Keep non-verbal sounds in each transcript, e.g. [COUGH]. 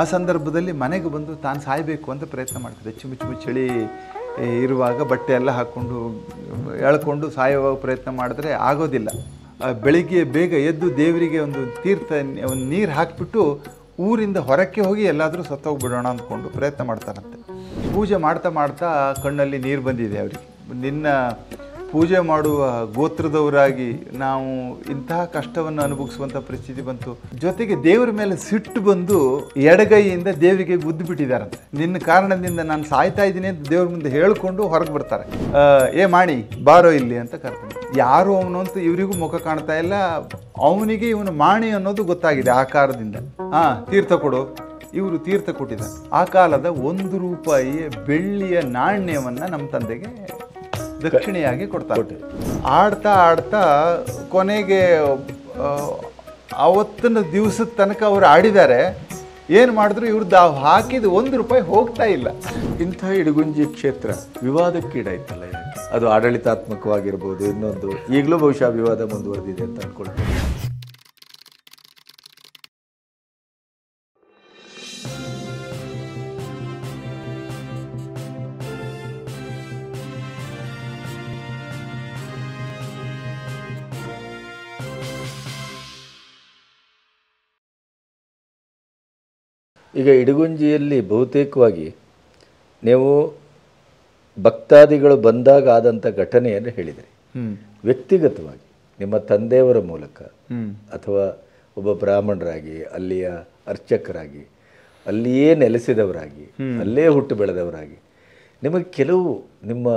ಆ ಸಂದರ್ಭದಲ್ಲಿ ಮನೆಗೆ ಬಂದು ತಾನು ಸಾಯಬೇಕು ಅಂತ ಪ್ರಯತ್ನ ಮಾಡ್ತಾರೆ ಹೆಚ್ಚು ಚಳಿ ಇರುವಾಗ ಬಟ್ಟೆ ಎಲ್ಲ ಹಾಕ್ಕೊಂಡು ಎಳ್ಕೊಂಡು ಸಾಯುವಾಗ ಪ್ರಯತ್ನ ಮಾಡಿದ್ರೆ ಆಗೋದಿಲ್ಲ ಬೆಳಿಗ್ಗೆ ಬೇಗ ಎದ್ದು ದೇವರಿಗೆ ಒಂದು ತೀರ್ಥ ಒಂದು ನೀರು ಹಾಕಿಬಿಟ್ಟು ಊರಿಂದ ಹೊರಕ್ಕೆ ಹೋಗಿ ಎಲ್ಲಾದರೂ ಸತ್ತೋಗ್ಬಿಡೋಣ ಅಂದ್ಕೊಂಡು ಪ್ರಯತ್ನ ಮಾಡ್ತಾರಂತೆ ಪೂಜೆ ಮಾಡ್ತಾ ಮಾಡ್ತಾ ಕಣ್ಣಲ್ಲಿ ನೀರು ಬಂದಿದೆ ಅವರಿಗೆ ನಿನ್ನ ಪೂಜೆ ಮಾಡುವ ಗೋತ್ರದವರಾಗಿ ನಾವು ಇಂತಹ ಕಷ್ಟವನ್ನು ಅನುಭವಿಸುವಂತಹ ಪರಿಸ್ಥಿತಿ ಬಂತು ಜೊತೆಗೆ ದೇವರ ಮೇಲೆ ಸಿಟ್ಟು ಬಂದು ಎಡಗೈಯಿಂದ ದೇವರಿಗೆ ಗುದ್ದು ಬಿಟ್ಟಿದ್ದಾರಂತೆ ನಿನ್ನ ಕಾರಣದಿಂದ ನಾನು ಸಾಯ್ತಾ ಇದ್ದೀನಿ ಅಂತ ದೇವ್ರ ಮುಂದೆ ಹೇಳಿಕೊಂಡು ಹೊರಗೆ ಬರ್ತಾರೆ ಏ ಮಾಡಿ ಬಾರೋ ಇಲ್ಲಿ ಅಂತ ಕರ್ತಾನೆ ಯಾರು ಅವನು ಅಂತ ಇವರಿಗೂ ಮುಖ ಕಾಣ್ತಾ ಇಲ್ಲ ಅವನಿಗೆ ಇವನು ಮಾಣಿ ಅನ್ನೋದು ಗೊತ್ತಾಗಿದೆ ಆಕಾರದಿಂದ ಹಾ ತೀರ್ಥ ಕೊಡು ಇವರು ತೀರ್ಥ ಕೊಟ್ಟಿದ್ದಾರೆ ಆ ಕಾಲದ ಒಂದು ರೂಪಾಯಿಯ ಬೆಳ್ಳಿಯ ನಾಣ್ಯವನ್ನು ನಮ್ಮ ತಂದೆಗೆ ದಕ್ಷಿಣೆಯಾಗಿ ಕೊಡ್ತಾರೆ ಆಡ್ತಾ ಆಡ್ತಾ ಕೊನೆಗೆ ಅವತ್ತಿನ ದಿವಸದ ತನಕ ಅವ್ರು ಆಡಿದ್ದಾರೆ ಏನು ಮಾಡಿದ್ರು ಇವ್ರದ್ದು ಹಾಕಿದ ಒಂದು ರೂಪಾಯಿ ಹೋಗ್ತಾ ಇಲ್ಲ ಇಂಥ ಇಡಗುಂಜಿ ಕ್ಷೇತ್ರ ವಿವಾದಕ್ಕೀಡಾಯ್ತಲ್ಲ ಅದು ಆಡಳಿತಾತ್ಮಕವಾಗಿರ್ಬೋದು ಇನ್ನೊಂದು ಈಗಲೂ ಬಹುಶಃ ವಿವಾದ ಮುಂದುವರೆದಿದೆ ಅಂತ ಅಂದ್ಕೊಳ್ತೀನಿ ಈಗ ಇಡಗುಂಜಿಯಲ್ಲಿ ಬಹುತೇಕವಾಗಿ ನೀವು ಭಕ್ತಾದಿಗಳು ಬಂದಾಗ ಆದಂಥ ಘಟನೆಯನ್ನು ಹೇಳಿದರೆ ವ್ಯಕ್ತಿಗತವಾಗಿ ನಿಮ್ಮ ತಂದೆಯವರ ಮೂಲಕ ಅಥವಾ ಒಬ್ಬ ಬ್ರಾಹ್ಮಣರಾಗಿ ಅಲ್ಲಿಯ ಅರ್ಚಕರಾಗಿ ಅಲ್ಲಿಯೇ ನೆಲೆಸಿದವರಾಗಿ ಅಲ್ಲೇ ಹುಟ್ಟು ಬೆಳೆದವರಾಗಿ ನಿಮಗೆ ಕೆಲವು ನಿಮ್ಮ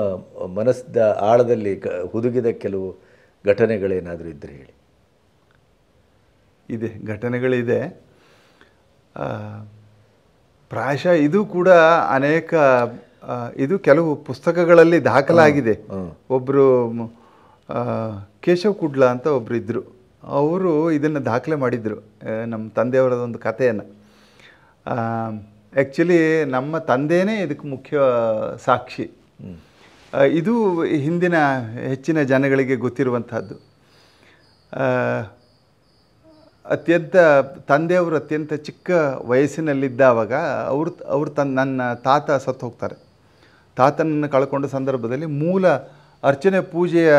ಮನಸ್ಸಿನ ಆಳದಲ್ಲಿ ಹುದುಗಿದ ಕೆಲವು ಘಟನೆಗಳೇನಾದರೂ ಇದ್ದರೆ ಹೇಳಿ ಇದೆ ಘಟನೆಗಳಿದೆ ಪ್ರಾಯಶಃ ಇದು ಕೂಡ ಅನೇಕ ಇದು ಕೆಲವು ಪುಸ್ತಕಗಳಲ್ಲಿ ದಾಖಲಾಗಿದೆ ಒಬ್ಬರು ಕೇಶವ್ ಕುಡ್ಲ ಅಂತ ಒಬ್ಬರು ಇದ್ದರು ಅವರು ಇದನ್ನು ದಾಖಲೆ ಮಾಡಿದರು ನಮ್ಮ ತಂದೆಯವರದೊಂದು ಒಂದು ಕಥೆಯನ್ನು ಆ್ಯಕ್ಚುಲಿ ನಮ್ಮ ತಂದೆಯೇ ಇದಕ್ಕೆ ಮುಖ್ಯ ಸಾಕ್ಷಿ ಇದು ಹಿಂದಿನ ಹೆಚ್ಚಿನ ಜನಗಳಿಗೆ ಗೊತ್ತಿರುವಂಥದ್ದು ಅತ್ಯಂತ ತಂದೆಯವರು ಅತ್ಯಂತ ಚಿಕ್ಕ ವಯಸ್ಸಿನಲ್ಲಿದ್ದಾವಾಗ ಅವರು ಅವರು ತನ್ನ ನನ್ನ ತಾತ ಸತ್ತು ಹೋಗ್ತಾರೆ ತಾತನನ್ನು ಕಳ್ಕೊಂಡ ಸಂದರ್ಭದಲ್ಲಿ ಮೂಲ ಅರ್ಚನೆ ಪೂಜೆಯ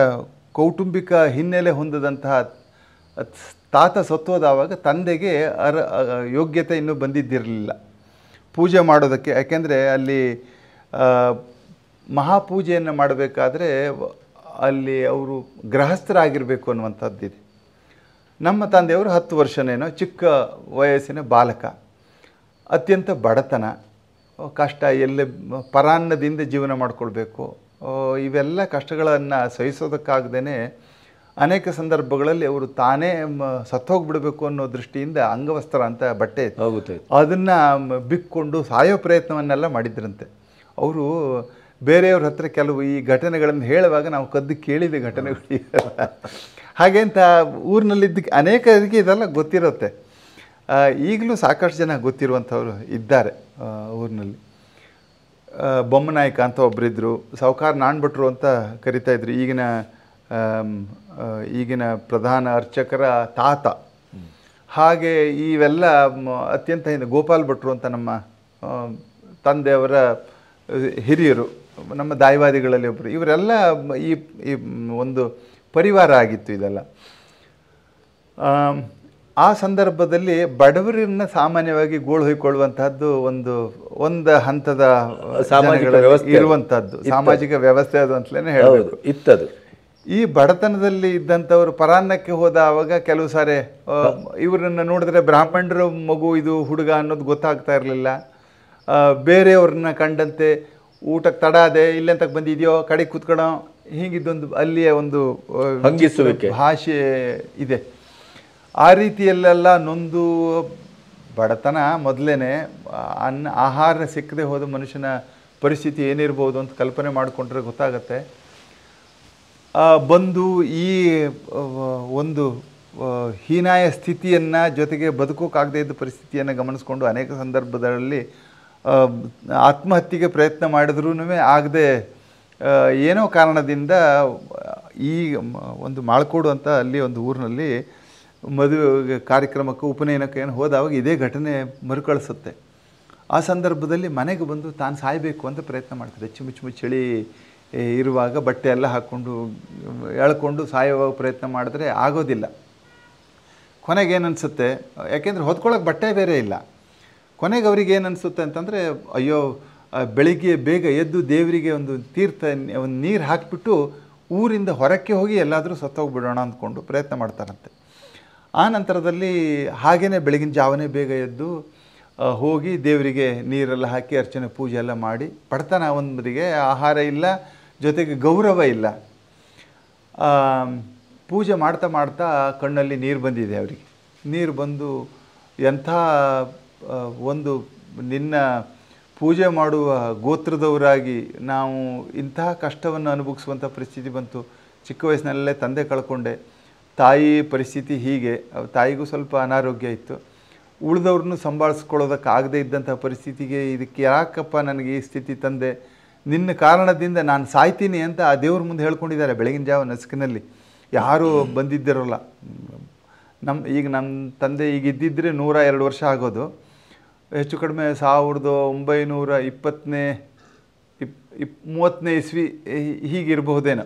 ಕೌಟುಂಬಿಕ ಹಿನ್ನೆಲೆ ಹೊಂದದಂತಹ ತಾತ ಸತ್ತೋದಾವಾಗ ತಂದೆಗೆ ಅರ್ ಯೋಗ್ಯತೆ ಇನ್ನೂ ಬಂದಿದ್ದಿರಲಿಲ್ಲ ಪೂಜೆ ಮಾಡೋದಕ್ಕೆ ಯಾಕೆಂದರೆ ಅಲ್ಲಿ ಮಹಾಪೂಜೆಯನ್ನು ಮಾಡಬೇಕಾದ್ರೆ ಅಲ್ಲಿ ಅವರು ಗೃಹಸ್ಥರಾಗಿರಬೇಕು ಅನ್ನುವಂಥದ್ದಿದೆ ನಮ್ಮ ತಂದೆಯವರು ಹತ್ತು ವರ್ಷನೇನೋ ಚಿಕ್ಕ ವಯಸ್ಸಿನ ಬಾಲಕ ಅತ್ಯಂತ ಬಡತನ ಕಷ್ಟ ಎಲ್ಲ ಪರಾನ್ನದಿಂದ ಜೀವನ ಮಾಡಿಕೊಳ್ಬೇಕು ಇವೆಲ್ಲ ಕಷ್ಟಗಳನ್ನು ಸಹಿಸೋದಕ್ಕಾಗ್ದೇ ಅನೇಕ ಸಂದರ್ಭಗಳಲ್ಲಿ ಅವರು ತಾನೇ ಸತ್ತೋಗ್ಬಿಡಬೇಕು ಅನ್ನೋ ದೃಷ್ಟಿಯಿಂದ ಅಂಗವಸ್ತ್ರ ಅಂತ ಬಟ್ಟೆ ಹೋಗುತ್ತೆ ಅದನ್ನು ಬಿಕ್ಕೊಂಡು ಸಾಯೋ ಪ್ರಯತ್ನವನ್ನೆಲ್ಲ ಮಾಡಿದ್ರಂತೆ ಅವರು ಬೇರೆಯವ್ರ ಹತ್ರ ಕೆಲವು ಈ ಘಟನೆಗಳನ್ನು ಹೇಳುವಾಗ ನಾವು ಕದ್ದು ಕೇಳಿದ ಘಟನೆಗಳು ಹಾಗೆ ಅಂತ ಊರಿನಲ್ಲಿದ್ದ ಅನೇಕರಿಗೆ ಇದೆಲ್ಲ ಗೊತ್ತಿರುತ್ತೆ ಈಗಲೂ ಸಾಕಷ್ಟು ಜನ ಗೊತ್ತಿರುವಂಥವ್ರು ಇದ್ದಾರೆ ಊರಿನಲ್ಲಿ ಬೊಮ್ಮನಾಯಕ ಅಂತ ಒಬ್ಬರಿದ್ದರು ಸಾವುಕಾರ ನಾಣ್ಭಟ್ರು ಅಂತ ಕರಿತಾ ಇದ್ರು ಈಗಿನ ಈಗಿನ ಪ್ರಧಾನ ಅರ್ಚಕರ ತಾತ ಹಾಗೆ ಇವೆಲ್ಲ ಅತ್ಯಂತ ಹಿಂದೆ ಗೋಪಾಲ್ ಭಟ್ರು ಅಂತ ನಮ್ಮ ತಂದೆಯವರ ಹಿರಿಯರು ನಮ್ಮ ದಾಯವಾದಿಗಳಲ್ಲಿ ಒಬ್ಬರು ಇವರೆಲ್ಲ ಈ ಒಂದು ಪರಿವಾರ ಆಗಿತ್ತು ಇದೆಲ್ಲ ಆ ಸಂದರ್ಭದಲ್ಲಿ ಬಡವರನ್ನ ಸಾಮಾನ್ಯವಾಗಿ ಗೋಳು ಹೊಯ್ಕೊಳ್ಳುವಂತಹದ್ದು ಒಂದು ಒಂದು ಹಂತದ ಸಾಮಾಜಿಕ ವ್ಯವಸ್ಥೆ ಇರುವಂತಹದ್ದು ಸಾಮಾಜಿಕ ವ್ಯವಸ್ಥೆ ಅದು ಅಂತಲೇ ಹೇಳಬಹುದು ಇತ್ತದು ಈ ಬಡತನದಲ್ಲಿ ಇದ್ದಂಥವ್ರು ಪರಾನ್ನಕ್ಕೆ ಹೋದ ಆವಾಗ ಕೆಲವು ಸಾರಿ ಇವರನ್ನ ನೋಡಿದ್ರೆ ಬ್ರಾಹ್ಮಣರ ಮಗು ಇದು ಹುಡುಗ ಅನ್ನೋದು ಗೊತ್ತಾಗ್ತಾ ಇರಲಿಲ್ಲ ಬೇರೆಯವ್ರನ್ನ ಕಂಡಂತೆ ಊಟಕ್ಕೆ ತಡ ಅದೇ ಇಲ್ಲೆಂತಕ್ಕೆ ಬಂದಿದೆಯೋ ಕಡೆ ಕೂತ್ಕೊಳೋ ಹೀಗಿದ್ದೊಂದು ಅಲ್ಲಿಯ ಒಂದು ಹಂಗಿಸುವಿಕೆ ಭಾಷೆ ಇದೆ ಆ ರೀತಿಯಲ್ಲೆಲ್ಲ ನೊಂದು ಬಡತನ ಮೊದಲೇ ಅನ್ನ ಆಹಾರ ಸಿಕ್ಕದೆ ಹೋದ ಮನುಷ್ಯನ ಪರಿಸ್ಥಿತಿ ಏನಿರ್ಬೋದು ಅಂತ ಕಲ್ಪನೆ ಮಾಡಿಕೊಂಡ್ರೆ ಗೊತ್ತಾಗತ್ತೆ ಬಂದು ಈ ಒಂದು ಹೀನಾಯ ಸ್ಥಿತಿಯನ್ನು ಜೊತೆಗೆ ಬದುಕೋಕ್ಕಾಗದೇ ಇದ್ದ ಪರಿಸ್ಥಿತಿಯನ್ನು ಗಮನಿಸ್ಕೊಂಡು ಅನೇಕ ಸಂದರ್ಭಗಳಲ್ಲಿ ಆತ್ಮಹತ್ಯೆಗೆ ಪ್ರಯತ್ನ ಮಾಡಿದ್ರೂ ಆಗದೆ ಏನೋ ಕಾರಣದಿಂದ ಈ ಒಂದು ಮಾಳ್ಕೋಡು ಅಂತ ಅಲ್ಲಿ ಒಂದು ಊರಿನಲ್ಲಿ ಮದುವೆ ಕಾರ್ಯಕ್ರಮಕ್ಕೆ ಉಪನಯನಕ್ಕೆ ಏನು ಹೋದಾಗ ಇದೇ ಘಟನೆ ಮರುಕಳಿಸುತ್ತೆ ಆ ಸಂದರ್ಭದಲ್ಲಿ ಮನೆಗೆ ಬಂದು ತಾನು ಸಾಯಬೇಕು ಅಂತ ಪ್ರಯತ್ನ ಮಾಡ್ತಾರೆ ಹೆಚ್ಚು ಚಳಿ ಇರುವಾಗ ಬಟ್ಟೆ ಎಲ್ಲ ಹಾಕ್ಕೊಂಡು ಎಳ್ಕೊಂಡು ಸಾಯುವಾಗ ಪ್ರಯತ್ನ ಮಾಡಿದ್ರೆ ಆಗೋದಿಲ್ಲ ಕೊನೆಗೆ ಏನು ಯಾಕೆಂದರೆ ಹೊತ್ಕೊಳ್ಳೋಕೆ ಬಟ್ಟೆ ಬೇರೆ ಇಲ್ಲ ಕೊನೆಗೆ ಅವ್ರಿಗೆ ಏನು ಅನಿಸುತ್ತೆ ಅಂತಂದರೆ ಅಯ್ಯೋ ಬೆಳಿಗ್ಗೆ ಬೇಗ ಎದ್ದು ದೇವರಿಗೆ ಒಂದು ತೀರ್ಥ ಒಂದು ನೀರು ಹಾಕಿಬಿಟ್ಟು ಊರಿಂದ ಹೊರಕ್ಕೆ ಹೋಗಿ ಎಲ್ಲಾದರೂ ಸತ್ತೋಗ್ಬಿಡೋಣ ಅಂದ್ಕೊಂಡು ಪ್ರಯತ್ನ ಮಾಡ್ತಾರಂತೆ ಆ ನಂತರದಲ್ಲಿ ಹಾಗೇ ಬೆಳಗಿನ ಜಾವನೇ ಬೇಗ ಎದ್ದು ಹೋಗಿ ದೇವರಿಗೆ ನೀರೆಲ್ಲ ಹಾಕಿ ಅರ್ಚನೆ ಪೂಜೆ ಎಲ್ಲ ಮಾಡಿ ಪಡ್ತಾನೆ ಅವನಿಗೆ ಆಹಾರ ಇಲ್ಲ ಜೊತೆಗೆ ಗೌರವ ಇಲ್ಲ ಪೂಜೆ ಮಾಡ್ತಾ ಮಾಡ್ತಾ ಕಣ್ಣಲ್ಲಿ ನೀರು ಬಂದಿದೆ ಅವರಿಗೆ ನೀರು ಬಂದು ಎಂಥ ಒಂದು ನಿನ್ನ ಪೂಜೆ ಮಾಡುವ ಗೋತ್ರದವರಾಗಿ ನಾವು ಇಂತಹ ಕಷ್ಟವನ್ನು ಅನುಭವಿಸುವಂಥ ಪರಿಸ್ಥಿತಿ ಬಂತು ಚಿಕ್ಕ ವಯಸ್ಸಿನಲ್ಲೇ ತಂದೆ ಕಳ್ಕೊಂಡೆ ತಾಯಿ ಪರಿಸ್ಥಿತಿ ಹೀಗೆ ತಾಯಿಗೂ ಸ್ವಲ್ಪ ಅನಾರೋಗ್ಯ ಇತ್ತು ಉಳಿದವ್ರನ್ನೂ ಸಂಭಾಳಿಸ್ಕೊಳ್ಳೋದಕ್ಕಾಗದೇ ಇದ್ದಂಥ ಪರಿಸ್ಥಿತಿಗೆ ಇದಕ್ಕೆ ಯಾಕಪ್ಪ ನನಗೆ ಈ ಸ್ಥಿತಿ ತಂದೆ ನಿನ್ನ ಕಾರಣದಿಂದ ನಾನು ಸಾಯ್ತೀನಿ ಅಂತ ಆ ದೇವ್ರ ಮುಂದೆ ಹೇಳ್ಕೊಂಡಿದ್ದಾರೆ ಬೆಳಗಿನ ಜಾವ ನಸುಕಿನಲ್ಲಿ ಯಾರೂ ಬಂದಿದ್ದಿರೋಲ್ಲ ನಮ್ಮ ಈಗ ನಮ್ಮ ತಂದೆ ಈಗ ನೂರ ಎರಡು ವರ್ಷ ಆಗೋದು ಹೆಚ್ಚು ಕಡಿಮೆ ಸಾವಿರದ ಒಂಬೈನೂರ ಇಪ್ಪತ್ತನೇ ಇಪ್ ಇಪ್ ಮೂವತ್ತನೇ ಇಸ್ವಿ ಹೀಗಿರಬಹುದೇನೋ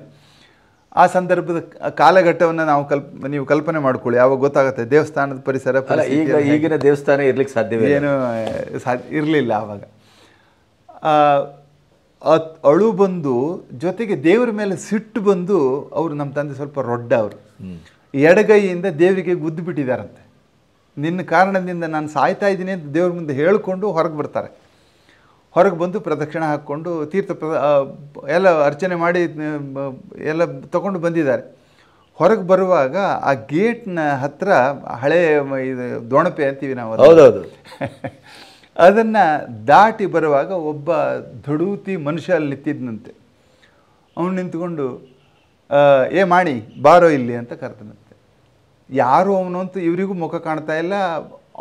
ಆ ಸಂದರ್ಭದ ಕಾಲಘಟ್ಟವನ್ನು ನಾವು ಕಲ್ಪ ನೀವು ಕಲ್ಪನೆ ಮಾಡ್ಕೊಳ್ಳಿ ಯಾವಾಗ ಗೊತ್ತಾಗುತ್ತೆ ದೇವಸ್ಥಾನದ ಪರಿಸರ ಈಗ ಈಗಿನ ದೇವಸ್ಥಾನ ಇರಲಿಕ್ಕೆ ಸಾಧ್ಯವೇ ಏನು ಸಾಧ್ಯ ಇರಲಿಲ್ಲ ಆವಾಗ ಅಳು ಬಂದು ಜೊತೆಗೆ ದೇವರ ಮೇಲೆ ಸಿಟ್ಟು ಬಂದು ಅವರು ನಮ್ಮ ತಂದೆ ಸ್ವಲ್ಪ ರೊಡ್ಡ ಅವರು ಎಡಗೈಯಿಂದ ದೇವರಿಗೆ ಗುದ್ದು ಬಿಟ್ಟಿದ್ದಾರಂತೆ ನಿನ್ನ ಕಾರಣದಿಂದ ನಾನು ಸಾಯ್ತಾ ಇದ್ದೀನಿ ಅಂತ ದೇವ್ರ ಮುಂದೆ ಹೇಳಿಕೊಂಡು ಹೊರಗೆ ಬರ್ತಾರೆ ಹೊರಗೆ ಬಂದು ಪ್ರದಕ್ಷಿಣೆ ಹಾಕ್ಕೊಂಡು ತೀರ್ಥ ಪ್ರದ ಎಲ್ಲ ಅರ್ಚನೆ ಮಾಡಿ ಎಲ್ಲ ತಗೊಂಡು ಬಂದಿದ್ದಾರೆ ಹೊರಗೆ ಬರುವಾಗ ಆ ಗೇಟ್ನ ಹತ್ರ ಹಳೆ ಇದು ದೊಣಪೆ ಅಂತೀವಿ ನಾವು ಹೌದೌದು [LAUGHS] ಅದನ್ನು ದಾಟಿ ಬರುವಾಗ ಒಬ್ಬ ಧಡೂತಿ ಮನುಷ್ಯ ಅಲ್ಲಿ ನಿಂತಿದ್ದನಂತೆ ಅವನು ನಿಂತ್ಕೊಂಡು ಏ ಮಾಡಿ ಬಾರೋ ಇಲ್ಲಿ ಅಂತ ಕರ್ತನಂತೆ ಯಾರು ಅವನು ಅಂತ ಇವರಿಗೂ ಮುಖ ಕಾಣ್ತಾ ಇಲ್ಲ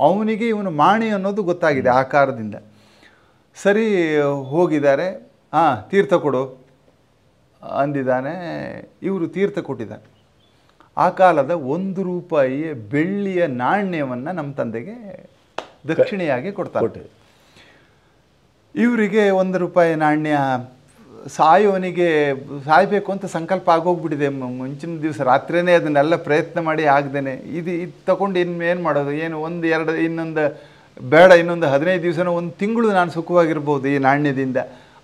ಅವನಿಗೆ ಇವನು ಮಾಣಿ ಅನ್ನೋದು ಗೊತ್ತಾಗಿದೆ ಆಕಾರದಿಂದ ಸರಿ ಹೋಗಿದ್ದಾರೆ ಹಾಂ ತೀರ್ಥ ಕೊಡು ಅಂದಿದ್ದಾನೆ ಇವರು ತೀರ್ಥ ಕೊಟ್ಟಿದ್ದಾನೆ ಆ ಕಾಲದ ಒಂದು ರೂಪಾಯಿಯ ಬೆಳ್ಳಿಯ ನಾಣ್ಯವನ್ನು ನಮ್ಮ ತಂದೆಗೆ ದಕ್ಷಿಣೆಯಾಗಿ ಕೊಡ್ತಾರೆ ಇವರಿಗೆ ಒಂದು ರೂಪಾಯಿ ನಾಣ್ಯ ಸಾಯುವನಿಗೆ ಸಾಯಬೇಕು ಅಂತ ಸಂಕಲ್ಪ ಆಗೋಗ್ಬಿಟ್ಟಿದೆ ಮುಂಚಿನ ದಿವಸ ರಾತ್ರಿಯೇ ಅದನ್ನೆಲ್ಲ ಪ್ರಯತ್ನ ಮಾಡಿ ಆಗ್ದೇನೆ ಇದು ಇದು ತಗೊಂಡು ಇನ್ನು ಏನು ಮಾಡೋದು ಏನು ಒಂದು ಎರಡು ಇನ್ನೊಂದು ಬೇಡ ಇನ್ನೊಂದು ಹದಿನೈದು ದಿವಸನೋ ಒಂದು ತಿಂಗಳು ನಾನು ಸುಖವಾಗಿರ್ಬೋದು ಈ ನಾಣ್ಯದಿಂದ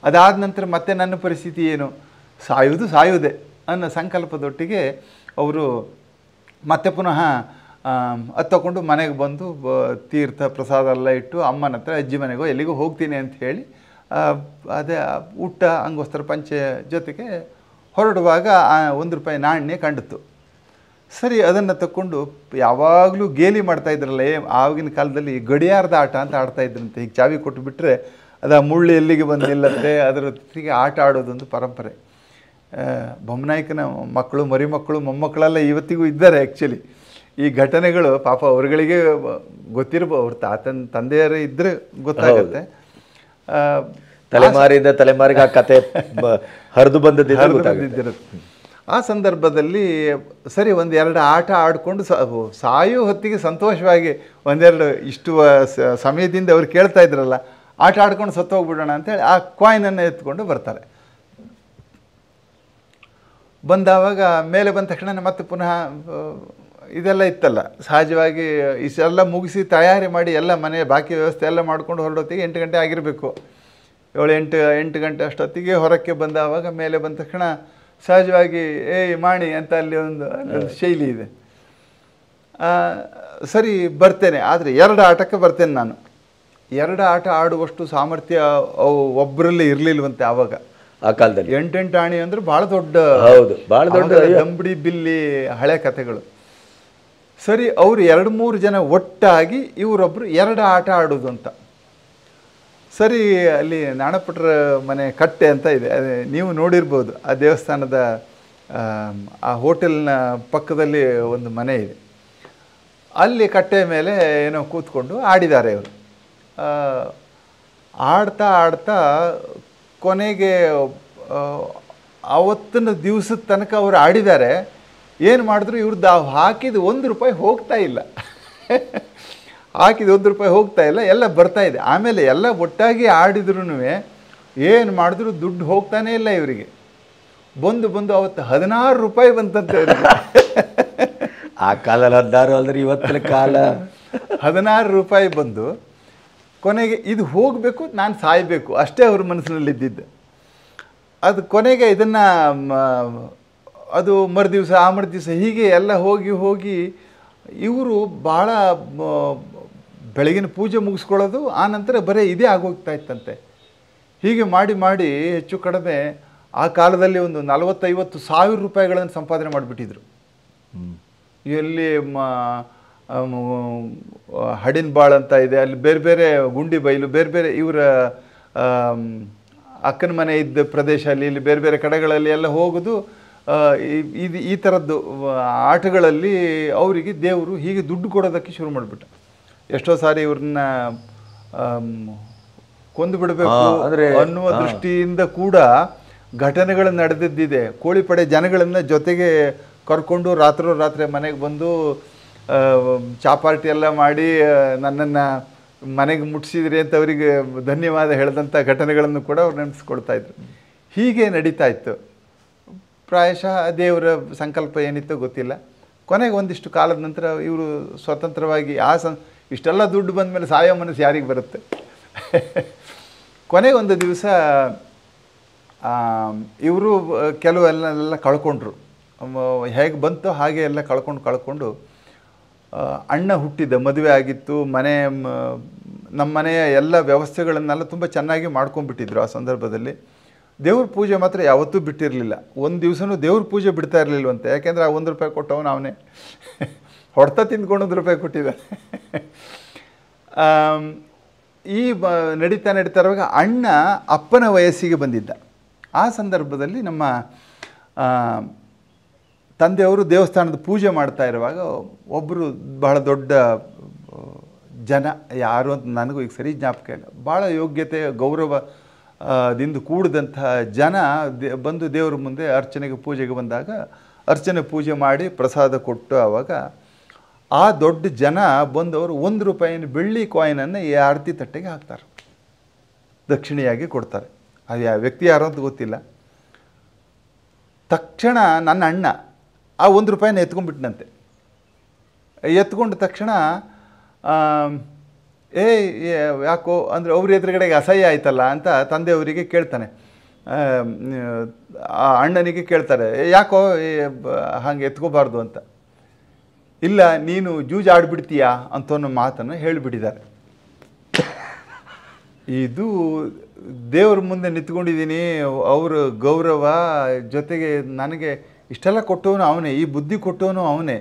ಅದಾದ ನಂತರ ಮತ್ತೆ ನನ್ನ ಪರಿಸ್ಥಿತಿ ಏನು ಸಾಯುವುದು ಸಾಯುವುದೇ ಅನ್ನೋ ಸಂಕಲ್ಪದೊಟ್ಟಿಗೆ ಅವರು ಮತ್ತೆ ಪುನಃ ಅದು ತಗೊಂಡು ಮನೆಗೆ ಬಂದು ತೀರ್ಥ ಪ್ರಸಾದ ಎಲ್ಲ ಇಟ್ಟು ಅಮ್ಮನ ಹತ್ರ ಅಜ್ಜಿ ಮನೆಗೋ ಎಲ್ಲಿಗೋ ಹೋಗ್ತೀನಿ ಅಂತ ಹೇಳಿ ಅದೇ ಊಟ ಅಂಗೋಸ್ತರ ಪಂಚೆ ಜೊತೆಗೆ ಹೊರಡುವಾಗ ಒಂದು ರೂಪಾಯಿ ನಾಣ್ಯ ಕಂಡಿತು ಸರಿ ಅದನ್ನು ತಕ್ಕೊಂಡು ಯಾವಾಗಲೂ ಗೇಲಿ ಮಾಡ್ತಾಯಿದ್ರಲ್ಲ ಏ ಆವಾಗಿನ ಕಾಲದಲ್ಲಿ ಗಡಿಯಾರದ ಆಟ ಅಂತ ಆಡ್ತಾಯಿದ್ರಂತೆ ಈಗ ಚಾವಿ ಕೊಟ್ಟು ಬಿಟ್ಟರೆ ಅದು ಆ ಮುಳ್ಳು ಎಲ್ಲಿಗೆ ಬಂದು ನಿಲ್ಲತ್ತೆ ಅದರ ಜೊತೆಗೆ ಆಟ ಆಡೋದೊಂದು ಪರಂಪರೆ ಬೊಮ್ಮನಾಯಕನ ಮಕ್ಕಳು ಮರಿ ಮಕ್ಕಳು ಮೊಮ್ಮಕ್ಕಳೆಲ್ಲ ಇವತ್ತಿಗೂ ಇದ್ದಾರೆ ಆ್ಯಕ್ಚುಲಿ ಈ ಘಟನೆಗಳು ಪಾಪ ಅವ್ರಗಳಿಗೆ ಗೊತ್ತಿರಬಹುದು ಅವ್ರ ತಾತನ ತಂದೆಯರೇ ಇದ್ದರೆ ಗೊತ್ತಾಗುತ್ತೆ ತಲೆಮಾರಿದ ತಲೆಮಾರಿಗೆ ಆ ಕತೆ ಹರಿದು ಬಂದದ್ದು ಆ ಸಂದರ್ಭದಲ್ಲಿ ಸರಿ ಒಂದೆರಡು ಆಟ ಆಡಿಕೊಂಡು ಸಾಯೋ ಹೊತ್ತಿಗೆ ಸಂತೋಷವಾಗಿ ಒಂದೆರಡು ಇಷ್ಟು ಸಮಯದಿಂದ ಅವ್ರು ಕೇಳ್ತಾ ಇದ್ರಲ್ಲ ಆಟ ಆಡ್ಕೊಂಡು ಸತ್ತೋಗ್ಬಿಡೋಣ ಅಂತೇಳಿ ಆ ಕಾಯಿನನ್ನು ಎತ್ಕೊಂಡು ಬರ್ತಾರೆ ಬಂದಾವಾಗ ಮೇಲೆ ಬಂದ ತಕ್ಷಣ ಮತ್ತೆ ಪುನಃ ಇದೆಲ್ಲ ಇತ್ತಲ್ಲ ಸಹಜವಾಗಿ ಇಷ್ಟೆಲ್ಲ ಮುಗಿಸಿ ತಯಾರಿ ಮಾಡಿ ಎಲ್ಲ ಮನೆ ಬಾಕಿ ವ್ಯವಸ್ಥೆ ಎಲ್ಲ ಮಾಡ್ಕೊಂಡು ಹೊರಡೋತ್ತಿಗೆ ಎಂಟು ಗಂಟೆ ಆಗಿರಬೇಕು ಏಳು ಎಂಟು ಎಂಟು ಗಂಟೆ ಅಷ್ಟೊತ್ತಿಗೆ ಹೊರಕ್ಕೆ ಆವಾಗ ಮೇಲೆ ಬಂದ ತಕ್ಷಣ ಸಹಜವಾಗಿ ಏಯ್ ಮಾಡಿ ಅಂತ ಅಲ್ಲಿ ಒಂದು ಶೈಲಿ ಇದೆ ಸರಿ ಬರ್ತೇನೆ ಆದರೆ ಎರಡು ಆಟಕ್ಕೆ ಬರ್ತೇನೆ ನಾನು ಎರಡು ಆಟ ಆಡುವಷ್ಟು ಸಾಮರ್ಥ್ಯ ಅವು ಒಬ್ಬರಲ್ಲಿ ಇರಲಿಲ್ವಂತೆ ಆವಾಗ ಆ ಕಾಲದಲ್ಲಿ ಎಂಟೆಂಟು ಆಣಿ ಅಂದ್ರೆ ಭಾಳ ದೊಡ್ಡ ಹೌದು ಭಾಳ ದೊಡ್ಡ ದಂಬಡಿ ಬಿಲ್ಲಿ ಹಳೆ ಕಥೆಗಳು ಸರಿ ಅವರು ಎರಡು ಮೂರು ಜನ ಒಟ್ಟಾಗಿ ಇವರೊಬ್ಬರು ಎರಡು ಆಟ ಆಡೋದು ಅಂತ ಸರಿ ಅಲ್ಲಿ ನಾಣಪಟ್ರ ಮನೆ ಕಟ್ಟೆ ಅಂತ ಇದೆ ನೀವು ನೋಡಿರ್ಬೋದು ಆ ದೇವಸ್ಥಾನದ ಆ ಹೋಟೆಲ್ನ ಪಕ್ಕದಲ್ಲಿ ಒಂದು ಮನೆ ಇದೆ ಅಲ್ಲಿ ಕಟ್ಟೆ ಮೇಲೆ ಏನೋ ಕೂತ್ಕೊಂಡು ಆಡಿದ್ದಾರೆ ಇವರು ಆಡ್ತಾ ಆಡ್ತಾ ಕೊನೆಗೆ ಆವತ್ತಿನ ದಿವಸದ ತನಕ ಅವರು ಆಡಿದ್ದಾರೆ ಏನು ಮಾಡಿದ್ರು ಇವ್ರದ್ದು ಆ ಹಾಕಿದ ಒಂದು ರೂಪಾಯಿ ಹೋಗ್ತಾ ಇಲ್ಲ ಹಾಕಿದ ಒಂದು ರೂಪಾಯಿ ಹೋಗ್ತಾ ಇಲ್ಲ ಎಲ್ಲ ಬರ್ತಾ ಇದೆ ಆಮೇಲೆ ಎಲ್ಲ ಒಟ್ಟಾಗಿ ಆಡಿದ್ರೂ ಏನು ಮಾಡಿದ್ರು ದುಡ್ಡು ಹೋಗ್ತಾನೇ ಇಲ್ಲ ಇವರಿಗೆ ಬಂದು ಬಂದು ಅವತ್ತು ಹದಿನಾರು ರೂಪಾಯಿ ಬಂತಂತೆ ಆ ಕಾಲದಲ್ಲಿ ಹದಿನಾರು ಅಂದರೆ ಇವತ್ತಿನ ಕಾಲ ಹದಿನಾರು ರೂಪಾಯಿ ಬಂದು ಕೊನೆಗೆ ಇದು ಹೋಗಬೇಕು ನಾನು ಸಾಯಬೇಕು ಅಷ್ಟೇ ಅವ್ರ ಮನಸ್ಸಿನಲ್ಲಿದ್ದಿದ್ದೆ ಅದು ಕೊನೆಗೆ ಇದನ್ನು ಅದು ಮರುದಿವಸ ಆ ದಿವಸ ಹೀಗೆ ಎಲ್ಲ ಹೋಗಿ ಹೋಗಿ ಇವರು ಭಾಳ ಬೆಳಗಿನ ಪೂಜೆ ಮುಗಿಸ್ಕೊಳ್ಳೋದು ಆ ನಂತರ ಬರೀ ಇದೇ ಆಗೋಗ್ತಾ ಇತ್ತಂತೆ ಹೀಗೆ ಮಾಡಿ ಮಾಡಿ ಹೆಚ್ಚು ಕಡಿಮೆ ಆ ಕಾಲದಲ್ಲಿ ಒಂದು ನಲವತ್ತೈವತ್ತು ಸಾವಿರ ರೂಪಾಯಿಗಳನ್ನು ಸಂಪಾದನೆ ಮಾಡಿಬಿಟ್ಟಿದ್ರು ಎಲ್ಲಿ ಹಡಿನ ಬಾಳ್ ಅಂತ ಇದೆ ಅಲ್ಲಿ ಬೇರೆ ಬೇರೆ ಗುಂಡಿ ಬೈಲು ಬೇರೆ ಬೇರೆ ಇವರ ಅಕ್ಕನ ಮನೆ ಇದ್ದ ಪ್ರದೇಶ ಅಲ್ಲಿ ಇಲ್ಲಿ ಬೇರೆ ಬೇರೆ ಕಡೆಗಳಲ್ಲಿ ಎಲ್ಲ ಹೋಗೋದು ಇದು ಈ ಥರದ್ದು ಆಟಗಳಲ್ಲಿ ಅವರಿಗೆ ದೇವರು ಹೀಗೆ ದುಡ್ಡು ಕೊಡೋದಕ್ಕೆ ಶುರು ಮಾಡಿಬಿಟ್ಟ ಎಷ್ಟೋ ಸಾರಿ ಇವ್ರನ್ನ ಕೊಂದು ಬಿಡಬೇಕು ಅಂದರೆ ಅನ್ನುವ ದೃಷ್ಟಿಯಿಂದ ಕೂಡ ಘಟನೆಗಳು ನಡೆದಿದ್ದಿದೆ ಕೋಳಿ ಪಡೆ ಜನಗಳನ್ನು ಜೊತೆಗೆ ಕರ್ಕೊಂಡು ರಾತ್ರೋ ರಾತ್ರಿ ಮನೆಗೆ ಬಂದು ಚಾಪಾರ್ಟಿ ಎಲ್ಲ ಮಾಡಿ ನನ್ನನ್ನು ಮನೆಗೆ ಮುಟ್ಟಿಸಿದ್ರಿ ಅಂತ ಅವರಿಗೆ ಧನ್ಯವಾದ ಹೇಳಿದಂಥ ಘಟನೆಗಳನ್ನು ಕೂಡ ಅವ್ರು ನೆನೆಸ್ಕೊಳ್ತಾ ಇದ್ರು ಹೀಗೆ ನಡೀತಾ ಇತ್ತು ಪ್ರಾಯಶಃ ದೇವರ ಸಂಕಲ್ಪ ಏನಿತ್ತೋ ಗೊತ್ತಿಲ್ಲ ಕೊನೆಗೆ ಒಂದಿಷ್ಟು ಕಾಲದ ನಂತರ ಇವರು ಸ್ವತಂತ್ರವಾಗಿ ಆ ಸಂ ಇಷ್ಟೆಲ್ಲ ದುಡ್ಡು ಬಂದ ಮೇಲೆ ಸಾಯೋ ಮನಸ್ಸು ಯಾರಿಗೆ ಬರುತ್ತೆ ಕೊನೆಗೆ ಒಂದು ದಿವಸ ಇವರು ಕೆಲವೆಲ್ಲ ಕಳ್ಕೊಂಡ್ರು ಹೇಗೆ ಬಂತೋ ಹಾಗೆ ಎಲ್ಲ ಕಳ್ಕೊಂಡು ಕಳ್ಕೊಂಡು ಅಣ್ಣ ಹುಟ್ಟಿದ ಮದುವೆ ಆಗಿತ್ತು ಮನೆ ನಮ್ಮ ಮನೆಯ ಎಲ್ಲ ವ್ಯವಸ್ಥೆಗಳನ್ನೆಲ್ಲ ತುಂಬ ಚೆನ್ನಾಗಿ ಮಾಡ್ಕೊಂಡ್ಬಿಟ್ಟಿದ್ರು ಆ ಸಂದರ್ಭದಲ್ಲಿ ದೇವ್ರ ಪೂಜೆ ಮಾತ್ರ ಯಾವತ್ತೂ ಬಿಟ್ಟಿರಲಿಲ್ಲ ಒಂದು ದಿವಸನೂ ದೇವ್ರ ಪೂಜೆ ಬಿಡ್ತಾ ಇರಲಿಲ್ಲವಂತೆ ಯಾಕೆಂದರೆ ಆ ಒಂದು ರೂಪಾಯಿ ಕೊಟ್ಟವನು ಅವನೇ ಹೊಡೆತ ತಿಂದ್ಕೊಂಡು ಒಂದು ರೂಪಾಯಿ ಕೊಟ್ಟಿದ್ದಾನೆ ಈ ಬ ನಡೀತಾ ನಡೀತಾ ಇರುವಾಗ ಅಣ್ಣ ಅಪ್ಪನ ವಯಸ್ಸಿಗೆ ಬಂದಿದ್ದ ಆ ಸಂದರ್ಭದಲ್ಲಿ ನಮ್ಮ ತಂದೆಯವರು ದೇವಸ್ಥಾನದ ಪೂಜೆ ಮಾಡ್ತಾ ಇರುವಾಗ ಒಬ್ಬರು ಬಹಳ ದೊಡ್ಡ ಜನ ಯಾರು ಅಂತ ನನಗೂ ಈಗ ಸರಿ ಜ್ಞಾಪಕ ಇಲ್ಲ ಭಾಳ ಯೋಗ್ಯತೆ ಗೌರವ ದಿಂದ ಕೂಡಿದಂತಹ ಜನ ಬಂದು ದೇವರ ಮುಂದೆ ಅರ್ಚನೆಗೆ ಪೂಜೆಗೆ ಬಂದಾಗ ಅರ್ಚನೆ ಪೂಜೆ ಮಾಡಿ ಪ್ರಸಾದ ಕೊಟ್ಟು ಆವಾಗ ಆ ದೊಡ್ಡ ಜನ ಬಂದವರು ಒಂದು ರೂಪಾಯಿನ ಬೆಳ್ಳಿ ಕಾಯಿನನ್ನು ಈ ಆರತಿ ತಟ್ಟೆಗೆ ಹಾಕ್ತಾರೆ ದಕ್ಷಿಣೆಯಾಗಿ ಕೊಡ್ತಾರೆ ಅದು ಯಾವ ವ್ಯಕ್ತಿ ಯಾರು ಅಂತ ಗೊತ್ತಿಲ್ಲ ತಕ್ಷಣ ನನ್ನ ಅಣ್ಣ ಆ ಒಂದು ರೂಪಾಯಿನ ಎತ್ಕೊಂಡ್ಬಿಟ್ಟಿನಂತೆ ಎತ್ಕೊಂಡ ತಕ್ಷಣ ಏಯ್ ಯಾಕೋ ಅಂದರೆ ಅವ್ರ ಎದುರುಗಡೆಗೆ ಅಸಹ್ಯ ಆಯ್ತಲ್ಲ ಅಂತ ತಂದೆಯವರಿಗೆ ಕೇಳ್ತಾನೆ ಆ ಅಣ್ಣನಿಗೆ ಕೇಳ್ತಾರೆ ಯಾಕೋ ಹಾಗೆ ಎತ್ಕೋಬಾರ್ದು ಅಂತ ಇಲ್ಲ ನೀನು ಆಡ್ಬಿಡ್ತೀಯಾ ಅಂತ ಅನ್ನೋ ಮಾತನ್ನು ಹೇಳಿಬಿಟ್ಟಿದ್ದಾರೆ ಇದು ದೇವ್ರ ಮುಂದೆ ನಿಂತ್ಕೊಂಡಿದ್ದೀನಿ ಅವ್ರ ಗೌರವ ಜೊತೆಗೆ ನನಗೆ ಇಷ್ಟೆಲ್ಲ ಕೊಟ್ಟವನು ಅವನೇ ಈ ಬುದ್ಧಿ ಕೊಟ್ಟವನು ಅವನೇ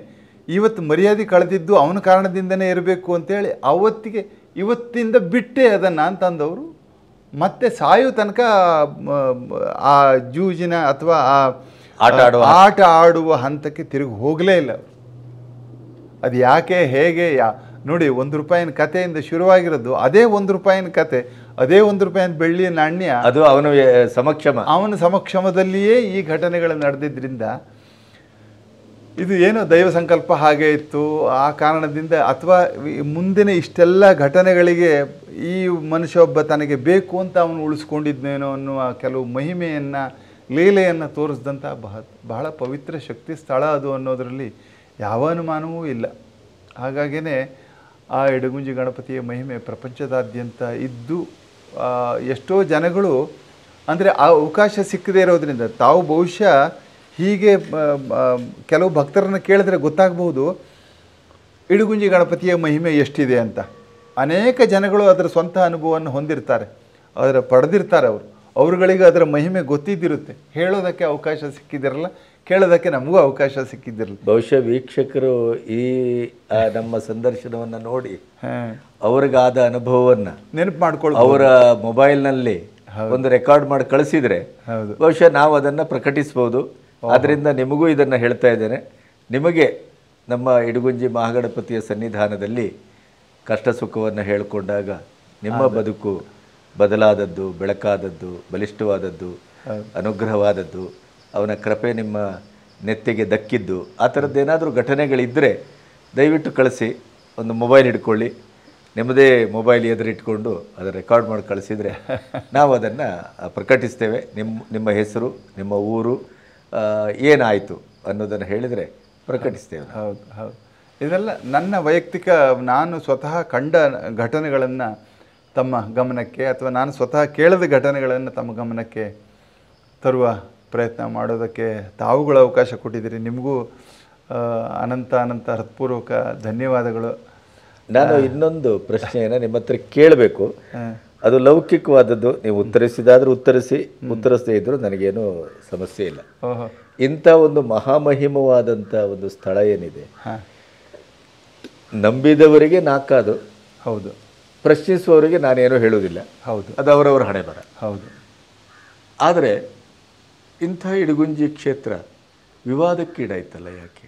ಇವತ್ತು ಮರ್ಯಾದೆ ಕಳೆದಿದ್ದು ಅವನ ಕಾರಣದಿಂದನೇ ಇರಬೇಕು ಅಂತೇಳಿ ಅವತ್ತಿಗೆ ಇವತ್ತಿಂದ ಬಿಟ್ಟೆ ಅದನ್ನು ಅಂತಂದವರು ಮತ್ತೆ ಸಾಯೋ ತನಕ ಆ ಜೂಜಿನ ಅಥವಾ ಆ ಆಟ ಆಡುವ ಆಟ ಆಡುವ ಹಂತಕ್ಕೆ ತಿರುಗಿ ಹೋಗಲೇ ಇಲ್ಲ ಅದು ಯಾಕೆ ಹೇಗೆ ಯಾ ನೋಡಿ ಒಂದು ರೂಪಾಯಿನ ಕಥೆಯಿಂದ ಶುರುವಾಗಿರೋದು ಅದೇ ಒಂದು ರೂಪಾಯಿನ ಕತೆ ಅದೇ ಒಂದು ರೂಪಾಯಿನ ಬೆಳ್ಳಿಯ ನಾಣ್ಯ ಅದು ಅವನ ಸಮಕ್ಷಮ ಅವನ ಸಮಕ್ಷಮದಲ್ಲಿಯೇ ಈ ಘಟನೆಗಳು ನಡೆದಿದ್ದರಿಂದ ಇದು ಏನು ದೈವ ಸಂಕಲ್ಪ ಹಾಗೆ ಇತ್ತು ಆ ಕಾರಣದಿಂದ ಅಥವಾ ಮುಂದಿನ ಇಷ್ಟೆಲ್ಲ ಘಟನೆಗಳಿಗೆ ಈ ಮನುಷ್ಯ ಒಬ್ಬ ತನಗೆ ಬೇಕು ಅಂತ ಅವನು ಉಳಿಸ್ಕೊಂಡಿದ್ನೇನೋ ಅನ್ನುವ ಕೆಲವು ಮಹಿಮೆಯನ್ನು ಲೀಲೆಯನ್ನು ತೋರಿಸಿದಂಥ ಬಹ ಬಹಳ ಪವಿತ್ರ ಶಕ್ತಿ ಸ್ಥಳ ಅದು ಅನ್ನೋದರಲ್ಲಿ ಯಾವ ಅನುಮಾನವೂ ಇಲ್ಲ ಹಾಗಾಗಿಯೇ ಆ ಎಡಗುಂಜಿ ಗಣಪತಿಯ ಮಹಿಮೆ ಪ್ರಪಂಚದಾದ್ಯಂತ ಇದ್ದು ಎಷ್ಟೋ ಜನಗಳು ಅಂದರೆ ಆ ಅವಕಾಶ ಸಿಕ್ಕದೇ ಇರೋದರಿಂದ ತಾವು ಬಹುಶಃ ಹೀಗೆ ಕೆಲವು ಭಕ್ತರನ್ನು ಕೇಳಿದ್ರೆ ಗೊತ್ತಾಗಬಹುದು ಇಡುಗುಂಜಿ ಗಣಪತಿಯ ಮಹಿಮೆ ಎಷ್ಟಿದೆ ಅಂತ ಅನೇಕ ಜನಗಳು ಅದರ ಸ್ವಂತ ಅನುಭವವನ್ನು ಹೊಂದಿರ್ತಾರೆ ಅದರ ಪಡೆದಿರ್ತಾರೆ ಅವರು ಅವರುಗಳಿಗೆ ಅದರ ಮಹಿಮೆ ಗೊತ್ತಿದ್ದಿರುತ್ತೆ ಹೇಳೋದಕ್ಕೆ ಅವಕಾಶ ಸಿಕ್ಕಿದಿರಲ್ಲ ಕೇಳೋದಕ್ಕೆ ನಮಗೂ ಅವಕಾಶ ಸಿಕ್ಕಿದ್ದಿರಲ್ಲ ಬಹುಶಃ ವೀಕ್ಷಕರು ಈ ನಮ್ಮ ಸಂದರ್ಶನವನ್ನು ನೋಡಿ ಅವರಿಗಾದ ಅನುಭವವನ್ನು ನೆನಪು ಮಾಡ್ಕೊಳ್ಳಿ ಅವರ ಮೊಬೈಲ್ನಲ್ಲಿ ಒಂದು ರೆಕಾರ್ಡ್ ಮಾಡಿ ಕಳಿಸಿದರೆ ಬಹುಶಃ ನಾವು ಅದನ್ನು ಪ್ರಕಟಿಸ್ಬೋದು ಆದ್ದರಿಂದ ನಿಮಗೂ ಇದನ್ನು ಹೇಳ್ತಾ ಇದ್ದೇನೆ ನಿಮಗೆ ನಮ್ಮ ಇಡಗುಂಜಿ ಮಹಾಗಣಪತಿಯ ಸನ್ನಿಧಾನದಲ್ಲಿ ಕಷ್ಟ ಸುಖವನ್ನು ಹೇಳಿಕೊಂಡಾಗ ನಿಮ್ಮ ಬದುಕು ಬದಲಾದದ್ದು ಬೆಳಕಾದದ್ದು ಬಲಿಷ್ಠವಾದದ್ದು ಅನುಗ್ರಹವಾದದ್ದು ಅವನ ಕೃಪೆ ನಿಮ್ಮ ನೆತ್ತಿಗೆ ದಕ್ಕಿದ್ದು ಆ ಥರದ್ದೇನಾದರೂ ಘಟನೆಗಳಿದ್ದರೆ ದಯವಿಟ್ಟು ಕಳಿಸಿ ಒಂದು ಮೊಬೈಲ್ ಇಟ್ಕೊಳ್ಳಿ ನಿಮ್ಮದೇ ಮೊಬೈಲ್ ಎದುರಿಟ್ಕೊಂಡು ಅದನ್ನು ರೆಕಾರ್ಡ್ ಮಾಡಿ ಕಳಿಸಿದರೆ [LAUGHS] ನಾವು ಅದನ್ನು ಪ್ರಕಟಿಸ್ತೇವೆ ನಿಮ್ಮ ನಿಮ್ಮ ಹೆಸರು ನಿಮ್ಮ ಊರು ಏನಾಯಿತು ಅನ್ನೋದನ್ನು ಹೇಳಿದರೆ ಪ್ರಕಟಿಸ್ತೇವೆ ಹೌದು ಹೌದು ಇದೆಲ್ಲ ನನ್ನ ವೈಯಕ್ತಿಕ ನಾನು ಸ್ವತಃ ಕಂಡ ಘಟನೆಗಳನ್ನು ತಮ್ಮ ಗಮನಕ್ಕೆ ಅಥವಾ ನಾನು ಸ್ವತಃ ಕೇಳದ ಘಟನೆಗಳನ್ನು ತಮ್ಮ ಗಮನಕ್ಕೆ ತರುವ ಪ್ರಯತ್ನ ಮಾಡೋದಕ್ಕೆ ತಾವುಗಳ ಅವಕಾಶ ಕೊಟ್ಟಿದ್ದೀರಿ ನಿಮಗೂ ಅನಂತ ಅನಂತ ಹೃತ್ಪೂರ್ವಕ ಧನ್ಯವಾದಗಳು ನಾನು ಇನ್ನೊಂದು ಪ್ರಶ್ನೆಯನ್ನು ನಿಮ್ಮ ಹತ್ರ ಕೇಳಬೇಕು ಅದು ಲೌಕಿಕವಾದದ್ದು ನೀವು ಉತ್ತರಿಸಿದಾದ್ರೂ ಉತ್ತರಿಸಿ ಉತ್ತರಿಸದೇ ಇದ್ದರೂ ನನಗೇನು ಸಮಸ್ಯೆ ಇಲ್ಲ ಇಂಥ ಒಂದು ಮಹಾಮಹಿಮವಾದಂಥ ಒಂದು ಸ್ಥಳ ಏನಿದೆ ನಂಬಿದವರಿಗೆ ನಾಕಾದು ಹೌದು ಪ್ರಶ್ನಿಸುವವರಿಗೆ ನಾನೇನು ಹೇಳುವುದಿಲ್ಲ ಹೌದು ಅದು ಅವರವರ ಹಣೆ ಬರ ಹೌದು ಆದರೆ ಇಂಥ ಇಡಗುಂಜಿ ಕ್ಷೇತ್ರ ವಿವಾದಕ್ಕೀಡಾಯ್ತಲ್ಲ ಯಾಕೆ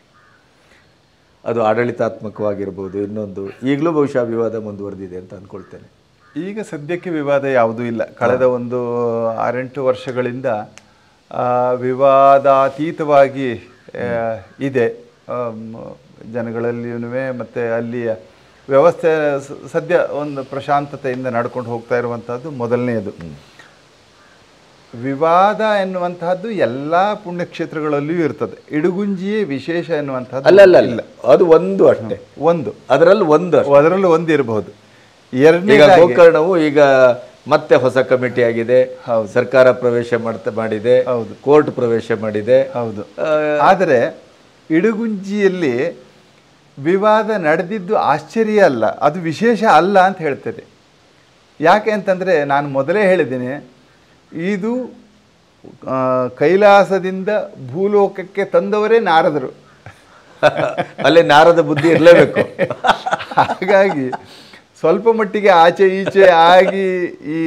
ಅದು ಆಡಳಿತಾತ್ಮಕವಾಗಿರ್ಬೋದು ಇನ್ನೊಂದು ಈಗಲೂ ಬಹುಶಃ ವಿವಾದ ಮುಂದುವರೆದಿದೆ ಅಂತ ಅಂದ್ಕೊಳ್ತೇನೆ ಈಗ ಸದ್ಯಕ್ಕೆ ವಿವಾದ ಯಾವುದೂ ಇಲ್ಲ ಕಳೆದ ಒಂದು ಆರೆಂಟು ವರ್ಷಗಳಿಂದ ವಿವಾದಾತೀತವಾಗಿ ಇದೆ ಜನಗಳಲ್ಲಿಯೂ ಮತ್ತು ಅಲ್ಲಿಯ ವ್ಯವಸ್ಥೆ ಸದ್ಯ ಒಂದು ಪ್ರಶಾಂತತೆಯಿಂದ ನಡ್ಕೊಂಡು ಹೋಗ್ತಾ ಇರುವಂಥದ್ದು ಮೊದಲನೆಯದು ವಿವಾದ ಎನ್ನುವಂತಹದ್ದು ಎಲ್ಲ ಪುಣ್ಯಕ್ಷೇತ್ರಗಳಲ್ಲೂ ಇರ್ತದೆ ಇಡುಗುಂಜಿಯೇ ವಿಶೇಷ ಎನ್ನುವಂಥದ್ದು ಅಲ್ಲ ಅದು ಒಂದು ಅಷ್ಟೇ ಒಂದು ಅದರಲ್ಲಿ ಒಂದು ಅದರಲ್ಲಿ ಒಂದು ಇರಬಹುದು ಈಗ ಗೋಕರ್ಣವು ಈಗ ಮತ್ತೆ ಹೊಸ ಕಮಿಟಿ ಆಗಿದೆ ಸರ್ಕಾರ ಪ್ರವೇಶ ಮಾಡ್ತಾ ಮಾಡಿದೆ ಹೌದು ಕೋರ್ಟ್ ಪ್ರವೇಶ ಮಾಡಿದೆ ಹೌದು ಆದರೆ ಇಡಗುಂಜಿಯಲ್ಲಿ ವಿವಾದ ನಡೆದಿದ್ದು ಆಶ್ಚರ್ಯ ಅಲ್ಲ ಅದು ವಿಶೇಷ ಅಲ್ಲ ಅಂತ ಹೇಳ್ತದೆ ಯಾಕೆ ಅಂತಂದರೆ ನಾನು ಮೊದಲೇ ಹೇಳಿದ್ದೀನಿ ಇದು ಕೈಲಾಸದಿಂದ ಭೂಲೋಕಕ್ಕೆ ತಂದವರೇ ನಾರದರು [LAUGHS] ಅಲ್ಲೇ ನಾರದ ಬುದ್ಧಿ ಇರಲೇಬೇಕು [LAUGHS] ಹಾಗಾಗಿ ಸ್ವಲ್ಪ ಮಟ್ಟಿಗೆ ಆಚೆ ಈಚೆ ಆಗಿ ಈ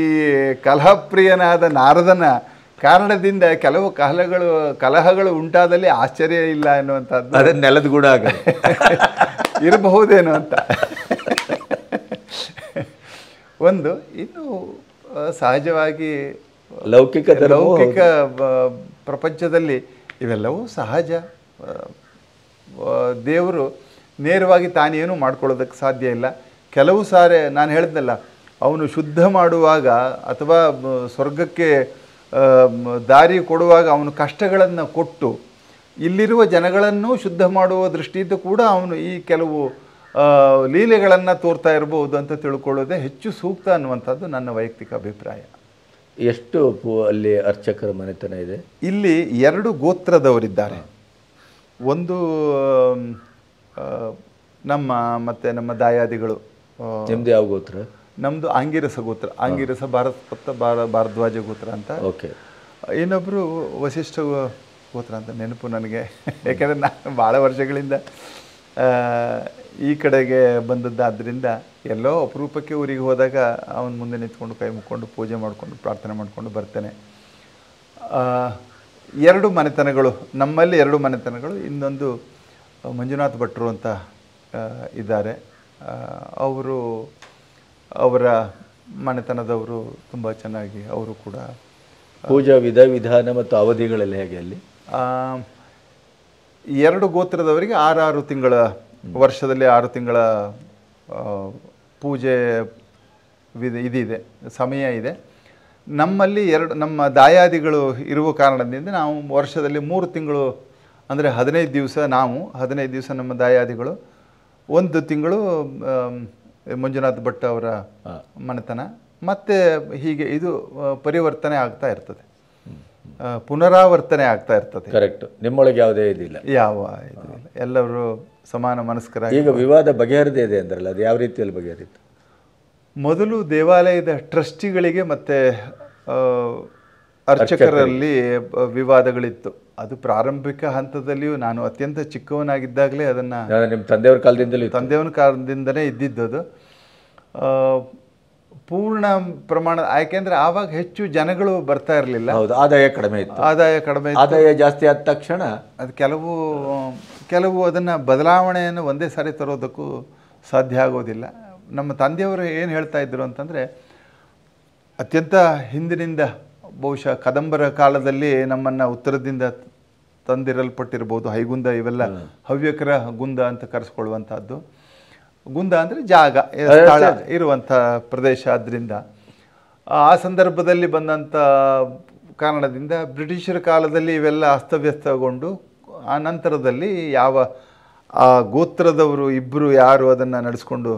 ಕಲಹಪ್ರಿಯನಾದ ನಾರದನ ಕಾರಣದಿಂದ ಕೆಲವು ಕಲಹಗಳು ಕಲಹಗಳು ಉಂಟಾದಲ್ಲಿ ಆಶ್ಚರ್ಯ ಇಲ್ಲ ಎನ್ನುವಂಥದ್ದು ಅದೇ ನೆಲದ ಗೂಡ ಆಗ [LAUGHS] ಇರಬಹುದೇನೋ ಅಂತ ಒಂದು ಇನ್ನು ಸಹಜವಾಗಿ ಲೌಕಿಕ ಲೌಕಿಕ ಪ್ರಪಂಚದಲ್ಲಿ ಇವೆಲ್ಲವೂ ಸಹಜ ದೇವರು ನೇರವಾಗಿ ತಾನೇನು ಮಾಡ್ಕೊಳ್ಳೋದಕ್ಕೆ ಸಾಧ್ಯ ಇಲ್ಲ ಕೆಲವು ಸಾರಿ ನಾನು ಹೇಳಿದ್ನಲ್ಲ ಅವನು ಶುದ್ಧ ಮಾಡುವಾಗ ಅಥವಾ ಸ್ವರ್ಗಕ್ಕೆ ದಾರಿ ಕೊಡುವಾಗ ಅವನು ಕಷ್ಟಗಳನ್ನು ಕೊಟ್ಟು ಇಲ್ಲಿರುವ ಜನಗಳನ್ನು ಶುದ್ಧ ಮಾಡುವ ದೃಷ್ಟಿಯಿಂದ ಕೂಡ ಅವನು ಈ ಕೆಲವು ಲೀಲೆಗಳನ್ನು ತೋರ್ತಾ ಇರಬಹುದು ಅಂತ ತಿಳ್ಕೊಳ್ಳೋದೇ ಹೆಚ್ಚು ಸೂಕ್ತ ಅನ್ನುವಂಥದ್ದು ನನ್ನ ವೈಯಕ್ತಿಕ ಅಭಿಪ್ರಾಯ ಎಷ್ಟು ಅಲ್ಲಿ ಅರ್ಚಕರ ಮನೆತನ ಇದೆ ಇಲ್ಲಿ ಎರಡು ಗೋತ್ರದವರಿದ್ದಾರೆ ಒಂದು ನಮ್ಮ ಮತ್ತು ನಮ್ಮ ದಾಯಾದಿಗಳು ನಿಮ್ದು ಯಾವ ಗೋತ್ರ ನಮ್ಮದು ಆಂಗಿರಸ ಗೋತ್ರ ಆಂಗಿರಸ ಭಾರತ ಪತ್ತ ಭಾರ ಭಾರದ್ವಾಜ ಗೋತ್ರ ಅಂತ ಓಕೆ ಇನ್ನೊಬ್ಬರು ವಶಿಷ್ಠ ಗೋತ್ರ ಅಂತ ನೆನಪು ನನಗೆ ಯಾಕೆಂದರೆ ನಾನು ಭಾಳ ವರ್ಷಗಳಿಂದ ಈ ಕಡೆಗೆ ಬಂದದ್ದಾದ್ದರಿಂದ ಎಲ್ಲೋ ಅಪರೂಪಕ್ಕೆ ಊರಿಗೆ ಹೋದಾಗ ಅವನ ಮುಂದೆ ನಿಂತ್ಕೊಂಡು ಕೈ ಮುಕ್ಕೊಂಡು ಪೂಜೆ ಮಾಡಿಕೊಂಡು ಪ್ರಾರ್ಥನೆ ಮಾಡಿಕೊಂಡು ಬರ್ತೇನೆ ಎರಡು ಮನೆತನಗಳು ನಮ್ಮಲ್ಲಿ ಎರಡು ಮನೆತನಗಳು ಇನ್ನೊಂದು ಮಂಜುನಾಥ್ ಭಟ್ರು ಅಂತ ಇದ್ದಾರೆ ಅವರು ಅವರ ಮನೆತನದವರು ತುಂಬ ಚೆನ್ನಾಗಿ ಅವರು ಕೂಡ ಪೂಜಾ ವಿಧ ವಿಧಾನ ಮತ್ತು ಅವಧಿಗಳಲ್ಲಿ ಹೇಗೆ ಅಲ್ಲಿ ಎರಡು ಗೋತ್ರದವರಿಗೆ ಆರಾರು ತಿಂಗಳ ವರ್ಷದಲ್ಲಿ ಆರು ತಿಂಗಳ ಪೂಜೆ ವಿಧ ಇದಿದೆ ಸಮಯ ಇದೆ ನಮ್ಮಲ್ಲಿ ಎರಡು ನಮ್ಮ ದಾಯಾದಿಗಳು ಇರುವ ಕಾರಣದಿಂದ ನಾವು ವರ್ಷದಲ್ಲಿ ಮೂರು ತಿಂಗಳು ಅಂದರೆ ಹದಿನೈದು ದಿವಸ ನಾವು ಹದಿನೈದು ದಿವಸ ನಮ್ಮ ದಾಯಾದಿಗಳು ಒಂದು ತಿಂಗಳು ಮಂಜುನಾಥ್ ಭಟ್ ಅವರ ಮನೆತನ ಮತ್ತೆ ಹೀಗೆ ಇದು ಪರಿವರ್ತನೆ ಆಗ್ತಾ ಇರ್ತದೆ ಪುನರಾವರ್ತನೆ ಆಗ್ತಾ ಇರ್ತದೆ ಕರೆಕ್ಟ್ ನಿಮ್ಮೊಳಗೆ ಯಾವುದೇ ಇದಿಲ್ಲ ಯಾವ ಇದಿಲ್ಲ ಎಲ್ಲರೂ ಸಮಾನ ಮನಸ್ಕರ ಈಗ ವಿವಾದ ಬಗೆಹರಿದೇ ಇದೆ ಅಂದ್ರಲ್ಲ ಅದು ಯಾವ ರೀತಿಯಲ್ಲಿ ಬಗೆಹರಿತು ಮೊದಲು ದೇವಾಲಯದ ಟ್ರಸ್ಟಿಗಳಿಗೆ ಮತ್ತೆ ಅರ್ಚಕರಲ್ಲಿ ವಿವಾದಗಳಿತ್ತು ಅದು ಪ್ರಾರಂಭಿಕ ಹಂತದಲ್ಲಿಯೂ ನಾನು ಅತ್ಯಂತ ಚಿಕ್ಕವನಾಗಿದ್ದಾಗಲೇ ಅದನ್ನು ನಿಮ್ಮ ತಂದೆಯವ್ರ ಕಾಲದಿಂದಲೇ ತಂದೆಯವನ ಕಾಲದಿಂದಲೇ ಇದ್ದಿದ್ದು ಅದು ಪೂರ್ಣ ಪ್ರಮಾಣ ಯಾಕೆಂದ್ರೆ ಆವಾಗ ಹೆಚ್ಚು ಜನಗಳು ಬರ್ತಾ ಇರಲಿಲ್ಲ ಹೌದು ಆದಾಯ ಕಡಿಮೆ ಇತ್ತು ಆದಾಯ ಕಡಿಮೆ ಆದಾಯ ಜಾಸ್ತಿ ಆದ ತಕ್ಷಣ ಅದು ಕೆಲವು ಕೆಲವು ಅದನ್ನು ಬದಲಾವಣೆಯನ್ನು ಒಂದೇ ಸಾರಿ ತರೋದಕ್ಕೂ ಸಾಧ್ಯ ಆಗೋದಿಲ್ಲ ನಮ್ಮ ತಂದೆಯವರು ಏನು ಹೇಳ್ತಾ ಇದ್ರು ಅಂತಂದರೆ ಅತ್ಯಂತ ಹಿಂದಿನಿಂದ ಬಹುಶಃ ಕದಂಬರ ಕಾಲದಲ್ಲಿ ನಮ್ಮನ್ನು ಉತ್ತರದಿಂದ ತಂದಿರಲ್ಪಟ್ಟಿರಬಹುದು ಹೈಗುಂದ ಇವೆಲ್ಲ ಹವ್ಯಕರ ಗುಂದ ಅಂತ ಕರೆಸ್ಕೊಳ್ಳುವಂಥದ್ದು ಗುಂದ ಅಂದರೆ ಜಾಗ ಇರುವಂಥ ಪ್ರದೇಶ ಆದ್ದರಿಂದ ಆ ಸಂದರ್ಭದಲ್ಲಿ ಬಂದಂಥ ಕಾರಣದಿಂದ ಬ್ರಿಟಿಷರ ಕಾಲದಲ್ಲಿ ಇವೆಲ್ಲ ಅಸ್ತವ್ಯಸ್ತಗೊಂಡು ಆ ನಂತರದಲ್ಲಿ ಯಾವ ಆ ಗೋತ್ರದವರು ಇಬ್ಬರು ಯಾರು ಅದನ್ನು ನಡೆಸ್ಕೊಂಡು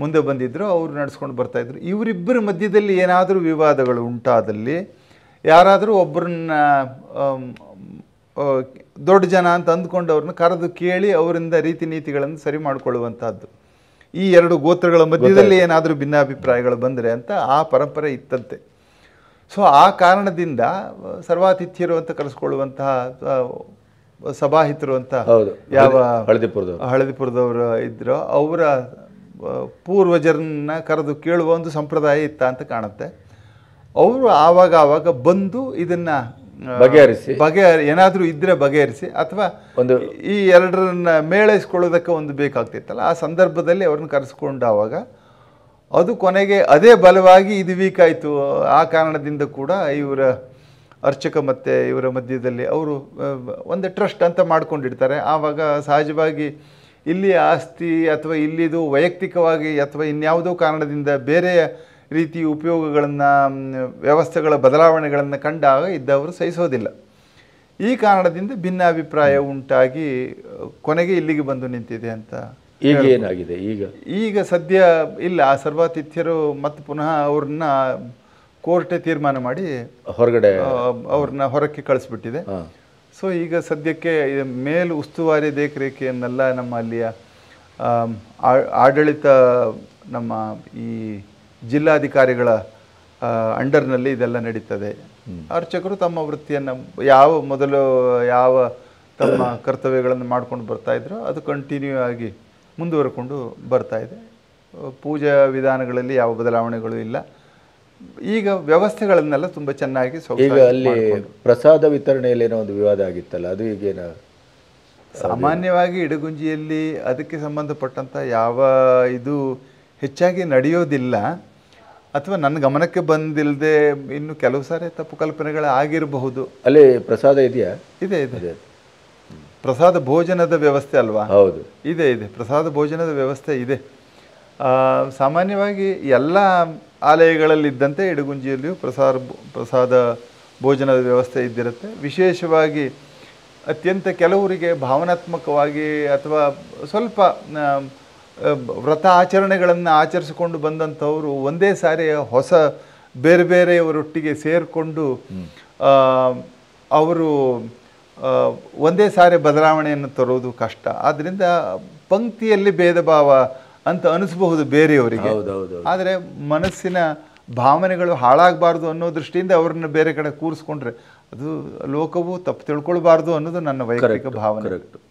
ಮುಂದೆ ಬಂದಿದ್ರು ಅವರು ನಡೆಸ್ಕೊಂಡು ಬರ್ತಾಯಿದ್ರು ಇವರಿಬ್ಬರ ಮಧ್ಯದಲ್ಲಿ ಏನಾದರೂ ವಿವಾದಗಳು ಉಂಟಾದಲ್ಲಿ ಯಾರಾದರೂ ಒಬ್ಬರನ್ನ ದೊಡ್ಡ ಜನ ಅಂತ ಅಂದ್ಕೊಂಡು ಅವ್ರನ್ನ ಕರೆದು ಕೇಳಿ ಅವರಿಂದ ರೀತಿ ನೀತಿಗಳನ್ನು ಸರಿ ಮಾಡಿಕೊಳ್ಳುವಂಥದ್ದು ಈ ಎರಡು ಗೋತ್ರಗಳ ಮಧ್ಯದಲ್ಲಿ ಏನಾದರೂ ಭಿನ್ನಾಭಿಪ್ರಾಯಗಳು ಬಂದರೆ ಅಂತ ಆ ಪರಂಪರೆ ಇತ್ತಂತೆ ಸೊ ಆ ಕಾರಣದಿಂದ ಸರ್ವಾತಿಥ್ಯರು ಅಂತ ಕರೆಸ್ಕೊಳ್ಳುವಂತಹ ಸಭಾಹಿತರು ಅಂತ ಯಾವ ಹಳದಿಪುರದ ಹಳದಿಪುರದವರು ಇದ್ರು ಅವರ ಪೂರ್ವಜರನ್ನ ಕರೆದು ಕೇಳುವ ಒಂದು ಸಂಪ್ರದಾಯ ಇತ್ತ ಅಂತ ಕಾಣುತ್ತೆ ಅವರು ಆವಾಗ ಆವಾಗ ಬಂದು ಇದನ್ನ ಬಗೆಹರಿಸಿ ಬಗೆಹರಿ ಏನಾದರೂ ಇದ್ರೆ ಬಗೆಹರಿಸಿ ಅಥವಾ ಒಂದು ಈ ಎರಡರನ್ನ ಮೇಳೈಸ್ಕೊಳ್ಳೋದಕ್ಕೆ ಒಂದು ಬೇಕಾಗ್ತಿತ್ತಲ್ಲ ಆ ಸಂದರ್ಭದಲ್ಲಿ ಅವ್ರನ್ನ ಕರೆಸ್ಕೊಂಡಾವಾಗ ಅದು ಕೊನೆಗೆ ಅದೇ ಬಲವಾಗಿ ಇದು ವೀಕ್ ಆಯಿತು ಆ ಕಾರಣದಿಂದ ಕೂಡ ಇವರ ಅರ್ಚಕ ಮತ್ತೆ ಇವರ ಮಧ್ಯದಲ್ಲಿ ಅವರು ಒಂದು ಟ್ರಸ್ಟ್ ಅಂತ ಮಾಡ್ಕೊಂಡಿರ್ತಾರೆ ಆವಾಗ ಸಹಜವಾಗಿ ಇಲ್ಲಿ ಆಸ್ತಿ ಅಥವಾ ಇಲ್ಲಿದು ವೈಯಕ್ತಿಕವಾಗಿ ಅಥವಾ ಇನ್ಯಾವುದೋ ಕಾರಣದಿಂದ ಬೇರೆಯ ರೀತಿ ಉಪಯೋಗಗಳನ್ನು ವ್ಯವಸ್ಥೆಗಳ ಬದಲಾವಣೆಗಳನ್ನು ಕಂಡಾಗ ಇದ್ದವರು ಸಹಿಸೋದಿಲ್ಲ ಈ ಕಾರಣದಿಂದ ಭಿನ್ನಾಭಿಪ್ರಾಯ ಉಂಟಾಗಿ ಕೊನೆಗೆ ಇಲ್ಲಿಗೆ ಬಂದು ನಿಂತಿದೆ ಅಂತ ಈಗ ಏನಾಗಿದೆ ಈಗ ಈಗ ಸದ್ಯ ಇಲ್ಲ ಆ ಸರ್ವಾತಿಥ್ಯರು ಮತ್ತೆ ಪುನಃ ಅವ್ರನ್ನ ಕೋರ್ಟೇ ತೀರ್ಮಾನ ಮಾಡಿ ಹೊರಗಡೆ ಅವ್ರನ್ನ ಹೊರಕ್ಕೆ ಕಳಿಸ್ಬಿಟ್ಟಿದೆ ಸೊ ಈಗ ಸದ್ಯಕ್ಕೆ ಮೇಲ್ ಉಸ್ತುವಾರಿ ದೇಖರೇಖೆಯನ್ನೆಲ್ಲ ನಮ್ಮ ಅಲ್ಲಿಯ ಆಡಳಿತ ನಮ್ಮ ಈ ಜಿಲ್ಲಾಧಿಕಾರಿಗಳ ಅಂಡರ್ನಲ್ಲಿ ಇದೆಲ್ಲ ನಡೀತದೆ ಅರ್ಚಕರು ತಮ್ಮ ವೃತ್ತಿಯನ್ನು ಯಾವ ಮೊದಲು ಯಾವ ತಮ್ಮ ಕರ್ತವ್ಯಗಳನ್ನು ಮಾಡ್ಕೊಂಡು ಬರ್ತಾಯಿದ್ರೋ ಅದು ಕಂಟಿನ್ಯೂ ಆಗಿ ಮುಂದುವರ್ಕೊಂಡು ಇದೆ ಪೂಜಾ ವಿಧಾನಗಳಲ್ಲಿ ಯಾವ ಬದಲಾವಣೆಗಳು ಇಲ್ಲ ಈಗ ವ್ಯವಸ್ಥೆಗಳನ್ನೆಲ್ಲ ತುಂಬ ಚೆನ್ನಾಗಿ ಈಗ ಅಲ್ಲಿ ಪ್ರಸಾದ ವಿತರಣೆಯಲ್ಲಿ ಏನೋ ಒಂದು ವಿವಾದ ಆಗಿತ್ತಲ್ಲ ಅದು ಈಗೇನ ಸಾಮಾನ್ಯವಾಗಿ ಇಡಗುಂಜಿಯಲ್ಲಿ ಅದಕ್ಕೆ ಸಂಬಂಧಪಟ್ಟಂಥ ಯಾವ ಇದು ಹೆಚ್ಚಾಗಿ ನಡೆಯೋದಿಲ್ಲ ಅಥವಾ ನನ್ನ ಗಮನಕ್ಕೆ ಬಂದಿಲ್ಲದೆ ಇನ್ನು ಕೆಲವು ಸಾರಿ ತಪ್ಪು ಕಲ್ಪನೆಗಳು ಆಗಿರಬಹುದು ಅಲ್ಲಿ ಪ್ರಸಾದ ಇದೆಯಾ ಇದೆ ಇದೆ ಪ್ರಸಾದ ಭೋಜನದ ವ್ಯವಸ್ಥೆ ಅಲ್ವಾ ಹೌದು ಇದೆ ಇದೆ ಪ್ರಸಾದ ಭೋಜನದ ವ್ಯವಸ್ಥೆ ಇದೆ ಸಾಮಾನ್ಯವಾಗಿ ಎಲ್ಲ ಆಲಯಗಳಲ್ಲಿದ್ದಂತೆ ಇಡಗುಂಜಿಯಲ್ಲಿಯೂ ಪ್ರಸಾದ ಪ್ರಸಾದ ಭೋಜನದ ವ್ಯವಸ್ಥೆ ಇದ್ದಿರುತ್ತೆ ವಿಶೇಷವಾಗಿ ಅತ್ಯಂತ ಕೆಲವರಿಗೆ ಭಾವನಾತ್ಮಕವಾಗಿ ಅಥವಾ ಸ್ವಲ್ಪ ವ್ರತ ಆಚರಣೆಗಳನ್ನು ಆಚರಿಸಿಕೊಂಡು ಬಂದಂಥವರು ಒಂದೇ ಸಾರಿ ಹೊಸ ಬೇರೆ ಬೇರೆಯವರೊಟ್ಟಿಗೆ ಸೇರಿಕೊಂಡು ಅವರು ಒಂದೇ ಸಾರಿ ಬದಲಾವಣೆಯನ್ನು ತರೋದು ಕಷ್ಟ ಆದ್ದರಿಂದ ಪಂಕ್ತಿಯಲ್ಲಿ ಭೇದ ಭಾವ ಅಂತ ಅನಿಸಬಹುದು ಬೇರೆಯವರಿಗೆ ಆದರೆ ಮನಸ್ಸಿನ ಭಾವನೆಗಳು ಹಾಳಾಗಬಾರ್ದು ಅನ್ನೋ ದೃಷ್ಟಿಯಿಂದ ಅವರನ್ನು ಬೇರೆ ಕಡೆ ಕೂರಿಸ್ಕೊಂಡ್ರೆ ಅದು ಲೋಕವು ತಪ್ಪು ತಿಳ್ಕೊಳ್ಬಾರ್ದು ಅನ್ನೋದು ನನ್ನ ವೈಯಕ್ತಿಕ ಭಾವನೆ